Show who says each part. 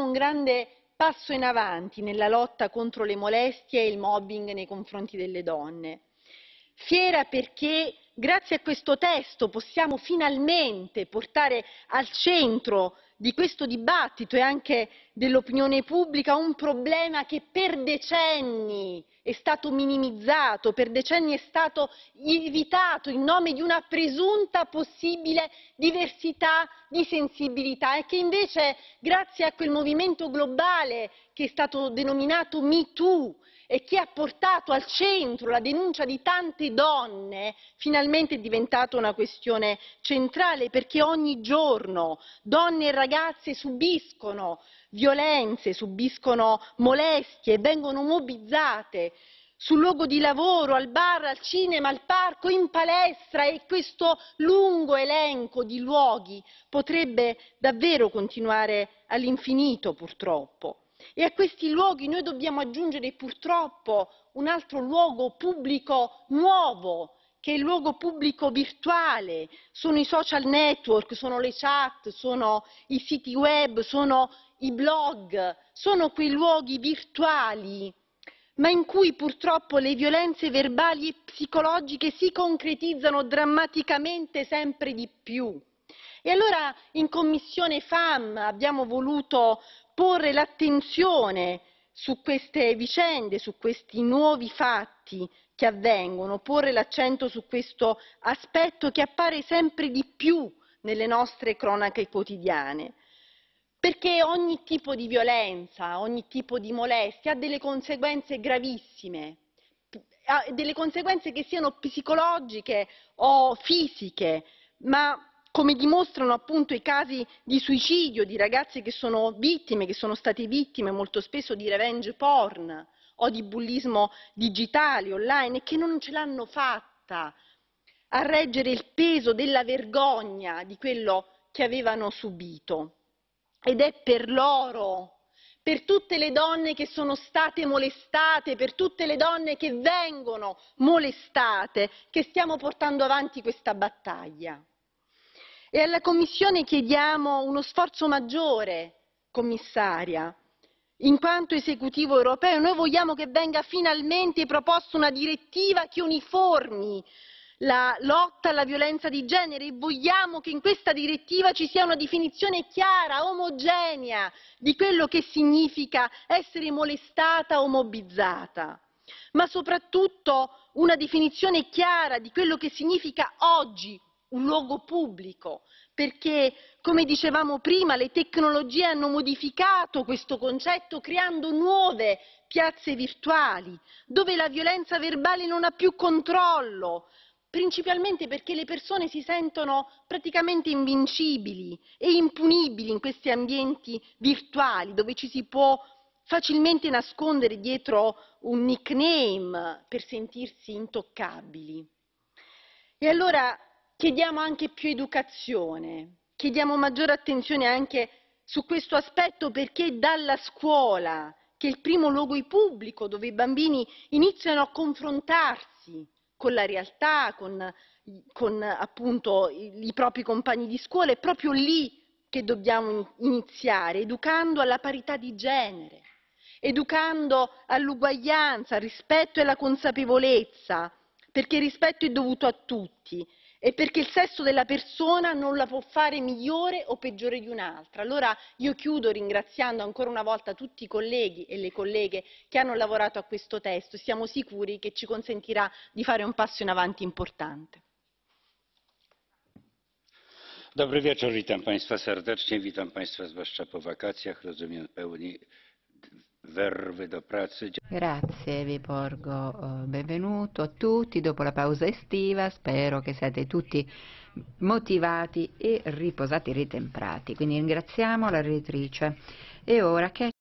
Speaker 1: un grande passo in avanti nella lotta contro le molestie e il mobbing nei confronti delle donne. Fiera perché grazie a questo testo possiamo finalmente portare al centro di questo dibattito e anche dell'opinione pubblica un problema che per decenni è stato minimizzato, per decenni è stato evitato in nome di una presunta possibile diversità di sensibilità e che invece, grazie a quel movimento globale che è stato denominato MeToo, e che ha portato al centro la denuncia di tante donne, finalmente è diventata una questione centrale perché ogni giorno donne e ragazze subiscono violenze, subiscono molestie, vengono mobilizzate sul luogo di lavoro, al bar, al cinema, al parco, in palestra e questo lungo elenco di luoghi potrebbe davvero continuare all'infinito purtroppo. E a questi luoghi noi dobbiamo aggiungere purtroppo un altro luogo pubblico nuovo, che è il luogo pubblico virtuale, sono i social network, sono le chat, sono i siti web, sono i blog, sono quei luoghi virtuali, ma in cui purtroppo le violenze verbali e psicologiche si concretizzano drammaticamente sempre di più. E allora in Commissione FAM abbiamo voluto porre l'attenzione su queste vicende, su questi nuovi fatti che avvengono, porre l'accento su questo aspetto che appare sempre di più nelle nostre cronache quotidiane. Perché ogni tipo di violenza, ogni tipo di molestia ha delle conseguenze gravissime, ha delle conseguenze che siano psicologiche o fisiche, ma come dimostrano appunto i casi di suicidio di ragazzi che sono vittime, che sono state vittime molto spesso di revenge porn o di bullismo digitale, online, e che non ce l'hanno fatta a reggere il peso della vergogna di quello che avevano subito. Ed è per loro per tutte le donne che sono state molestate, per tutte le donne che vengono molestate, che stiamo portando avanti questa battaglia. E alla Commissione chiediamo uno sforzo maggiore, commissaria. In quanto esecutivo europeo noi vogliamo che venga finalmente proposta una direttiva che uniformi la lotta alla violenza di genere e vogliamo che in questa direttiva ci sia una definizione chiara, omogenea di quello che significa essere molestata o mobbizzata, ma soprattutto una definizione chiara di quello che significa oggi un luogo pubblico, perché, come dicevamo prima, le tecnologie hanno modificato questo concetto creando nuove piazze virtuali, dove la violenza verbale non ha più controllo, principalmente perché le persone si sentono praticamente invincibili e impunibili in questi ambienti virtuali, dove ci si può facilmente nascondere dietro un nickname per sentirsi intoccabili. E allora Chiediamo anche più educazione, chiediamo maggiore attenzione anche su questo aspetto perché è dalla scuola, che è il primo luogo pubblico dove i bambini iniziano a confrontarsi con la realtà, con, con appunto i, i propri compagni di scuola, è proprio lì che dobbiamo iniziare, educando alla parità di genere, educando all'uguaglianza, al rispetto e alla consapevolezza, perché il rispetto è dovuto a tutti e perché il sesso della persona non la può fare migliore o peggiore di un'altra. Allora io chiudo ringraziando ancora una volta tutti i colleghi e le colleghe che hanno lavorato a questo testo e siamo sicuri che ci consentirà di fare un passo in avanti importante. Dobry wieczór, witam Państwa serdecznie, witam Państwa zwłaszcza po wakacjach, rozumiem pełni Grazie, vi porgo eh, benvenuto a tutti dopo la pausa estiva, spero che siate tutti motivati e riposati e ritemprati, quindi ringraziamo la rettrice. E ora che